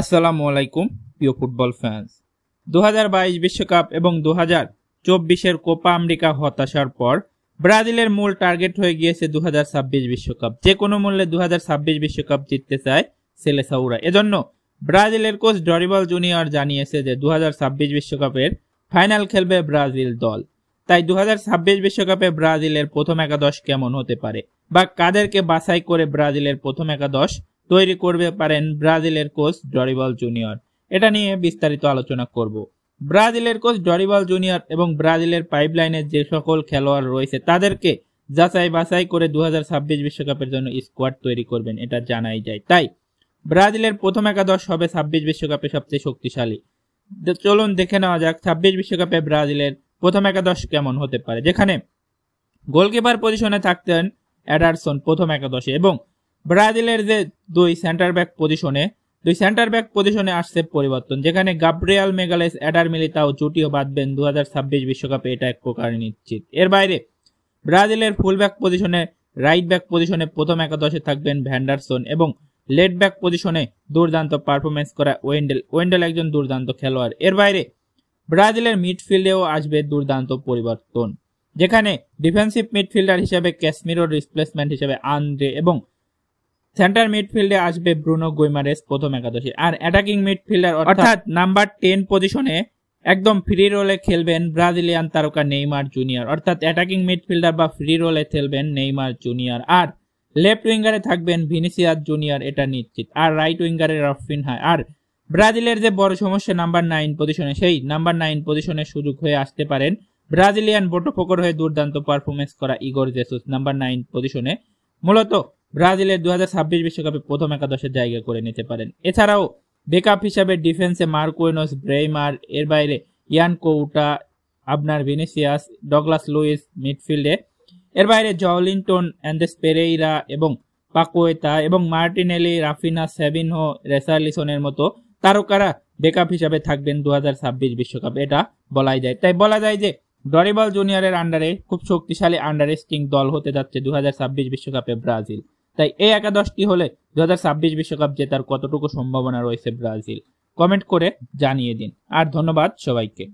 আসসালামু আলাইকুম প্রিয় ফুটবল ফ্যান্স দু বিশ্বকাপ এবং দু হাজার চব্বিশের কোপা আমেরিকা হতাশার পর ব্রাজিলের মূল টার্গেট হয়ে গিয়েছে দু বিশ্বকাপ যে কোনো মূল্যে দু বিশ্বকাপ জিততে চায় সেলেসাউরা এজন্য ব্রাজিলের কোচ ডরিবল জুনিয়র জানিয়েছে যে দু বিশ্বকাপের ফাইনাল খেলবে ব্রাজিল দল তাই দু বিশ্বকাপে ব্রাজিলের প্রথম একাদশ কেমন হতে পারে বা কাদেরকে বাছাই করে ব্রাজিলের প্রথম একাদশ তৈরি করবে পারেন ব্রাজিলের কোচ ডরিবল জুনিয়র এটা নিয়ে বিস্তারিত আলোচনা করব ব্রাজিলের কোচ ডরিবল জুনিয়র এবং ব্রাজিলের লাইনের যে সকল খেলোয়াড় রয়েছে তাদেরকে যাচাই বাছাই করে দু বিশ্বকাপের জন্য স্কোয়াড তৈরি করবেন এটা জানাই যায় তাই ব্রাজিলের প্রথম একাদশ হবে ছাব্বিশ বিশ্বকাপে সবচেয়ে শক্তিশালী চলুন দেখে নেওয়া যাক ছাব্বিশ বিশ্বকাপে ব্রাজিলের প্রথম একাদশ কেমন হতে পারে যেখানে গোলকিপার পজিশনে থাকতেন অ্যাডারসন প্রথম একাদশে এবং ব্রাজিলের যে দুই সেন্টার ব্যাক পজিশনে দুই সেন্টার ব্যাক পজিশনে আসছে পরিবর্তন যেখানে গাব্রিয়াল মেগালেস অ্যাডার মিলিতাও জুটিও বাঁধবেন দু হাজার বিশ্বকাপে এটা এক প্রকার নিশ্চিত এর বাইরে ব্রাজিলের ফুল ব্যাক পজিশনে রাইট ব্যাক পজিশনে প্রথম একাদশে থাকবেন ভ্যান্ডারসন এবং লেট ব্যাক পজিশনে দুর্দান্ত পারফরমেন্স করা ওয়েন্ডেল ওয়েন্ডেল একজন দুর্দান্ত খেলোয়াড় এর বাইরে ব্রাজিলের মিডফিল্ডেও আসবে দুর্দান্ত পরিবর্তন যেখানে ডিফেন্সিভ মিডফিল্ডার হিসেবে ক্যাশমিরোর রিপ্লেসমেন্ট হিসেবে আন্দ্রে এবং সেন্টার মিডফিল্ডে আসবে ব্রুনো গুইমারেস প্রথম একাদশে আর অ্যাটাকিং মিডফিল্ডার অর্থাৎ নাম্বার টেন পজিশনে একদম ফ্রি রোলে খেলবেন ব্রাজিলিয়ান তারকা নেইমার জুনিয়র অর্থাৎ অ্যাটাকিং মিডফিল্ডার বা ফ্রি রোলে খেলবেন নেইমার জুনিয়র আর লেফট উইঙ্গারে থাকবেন ভিনিসিয়াস জুনিয়র এটা নিশ্চিত আর রাইট উইঙ্গারে রফিনহা আর ব্রাজিলের যে বড় সমস্যা নাম্বার নাইন পজিশনে সেই নাম্বার নাইন পজিশনে সুযোগ হয়ে আসতে পারেন ব্রাজিলিয়ান বোটোফোকর হয়ে দুর্দান্ত পারফরমেন্স করা ইগর জেসুস নাম্বার নাইন পজিশনে মূলত ব্রাজিলের দু বিশ্বকাপে প্রথম একাদশের জায়গা করে নিতে পারেন এছাড়াও বেকআপ হিসাবে ডিফেন্সে মার্কোয়েনোস ব্রেইমার এর বাইরে ইয়ান কৌটা আপনার ভিনিসিয়াস ডগলাস লুইস মিডফিল্ডে এর বাইরে জলিনটন অ্যান্ডেস পেরেইরা এবং পাকোয়েতা এবং মার্টিনেলি রাফিনা সেভিনহো রেসার্লিসনের মতো তারকারা বেকআপ হিসাবে থাকবেন দু বিশ্বকাপ এটা বলাই যায় তাই বলা যায় যে ডরিবল জুনিয়রের আন্ডারে খুব শক্তিশালী আন্ডার দল হতে যাচ্ছে দু বিশ্বকাপে ব্রাজিল তাই এই একাদশটি হলে দু হাজার ছাব্বিশ বিশ্বকাপ জেতার কতটুকু সম্ভাবনা রয়েছে ব্রাজিল কমেন্ট করে জানিয়ে দিন আর ধন্যবাদ সবাইকে